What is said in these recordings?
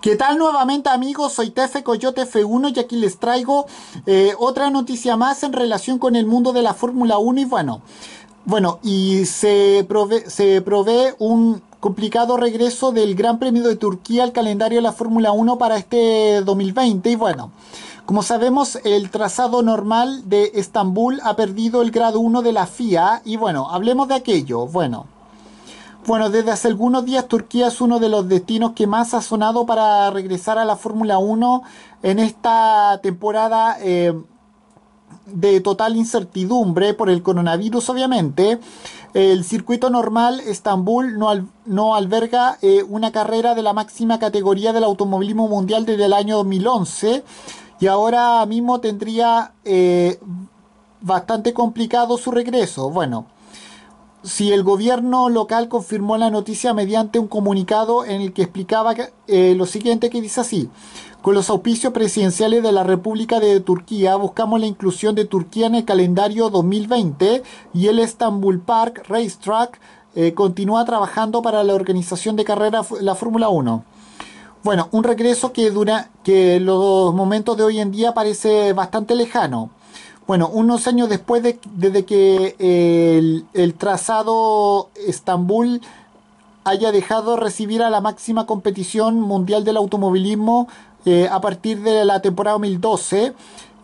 ¿Qué tal nuevamente amigos? Soy Tefe Coyote F1 y aquí les traigo eh, otra noticia más en relación con el mundo de la Fórmula 1 y bueno, bueno, y se se provee un complicado regreso del Gran Premio de Turquía al calendario de la Fórmula 1 para este 2020 y bueno. Como sabemos, el trazado normal de Estambul ha perdido el grado 1 de la FIA y bueno, hablemos de aquello. Bueno, bueno, desde hace algunos días Turquía es uno de los destinos que más ha sonado para regresar a la Fórmula 1 en esta temporada eh, de total incertidumbre por el coronavirus, obviamente. El circuito normal Estambul no, alberga eh, una carrera de la máxima categoría del automovilismo mundial desde el año 2011 y ahora mismo tendría eh, bastante complicado su regreso. Bueno si el gobierno local confirmó la noticia mediante un comunicado en el que explicaba eh, lo siguiente que dice así. Con los auspicios presidenciales de la República de Turquía buscamos la inclusión de Turquía en el calendario 2020 y el Estambul Park Racetrack eh, continúa trabajando para la organización de carrera la Fórmula 1. Bueno, un regreso que dura que los momentos de hoy en día parece bastante lejano. Bueno, unos años después de, desde que el, trazado Estambul haya dejado recibir a la máxima competición mundial del automovilismo eh, a partir de la temporada 2012.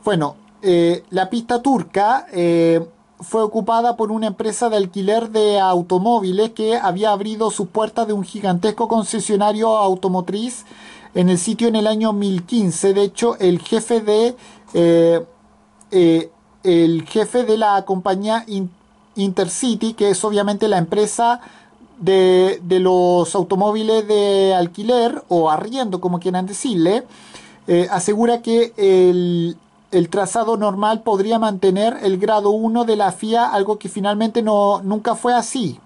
Bueno, eh, la pista turca eh, fue ocupada por una empresa de alquiler de automóviles que había abrido sus puertas de un gigantesco concesionario automotriz en el sitio en el año 2015. De hecho, el jefe de el jefe de la compañía Intercity, que es obviamente la empresa de, los automóviles de alquiler o arriendo, como quieran decirle, eh, asegura que el, trazado normal podría mantener el grado 1 de la FIA, algo que finalmente no, nunca fue así.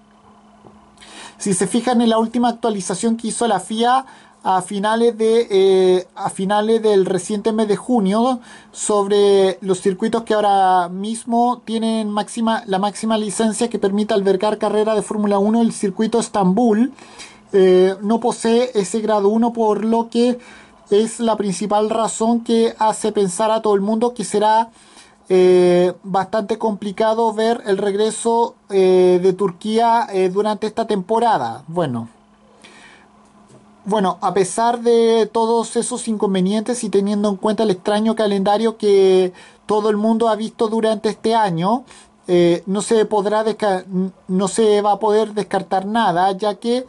Si se fijan en la última actualización que hizo la FIA, a finales, de, eh, a finales del reciente mes de junio sobre los circuitos que ahora mismo tienen máxima, la máxima licencia que permite albergar carrera de Fórmula 1, el circuito Estambul. Eh, no posee ese grado 1 por lo que es la principal razón que hace pensar a todo el mundo que será eh, bastante complicado ver el regreso de Turquía durante esta temporada. Bueno bueno, a pesar de todos esos inconvenientes y teniendo en cuenta el extraño calendario que todo el mundo ha visto durante este año, eh, no, se podrá no se va a poder descartar nada, ya que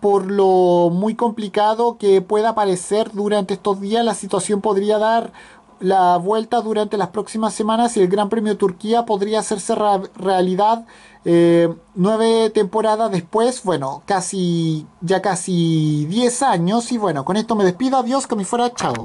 por lo muy complicado que pueda parecer durante estos días, la situación podría dar la vuelta durante las próximas semanas y el Gran Premio Turquía podría hacerse realidad eh, nueve temporadas después, bueno, casi ya casi diez años y bueno, con esto me despido, adiós, que me fuera, chao.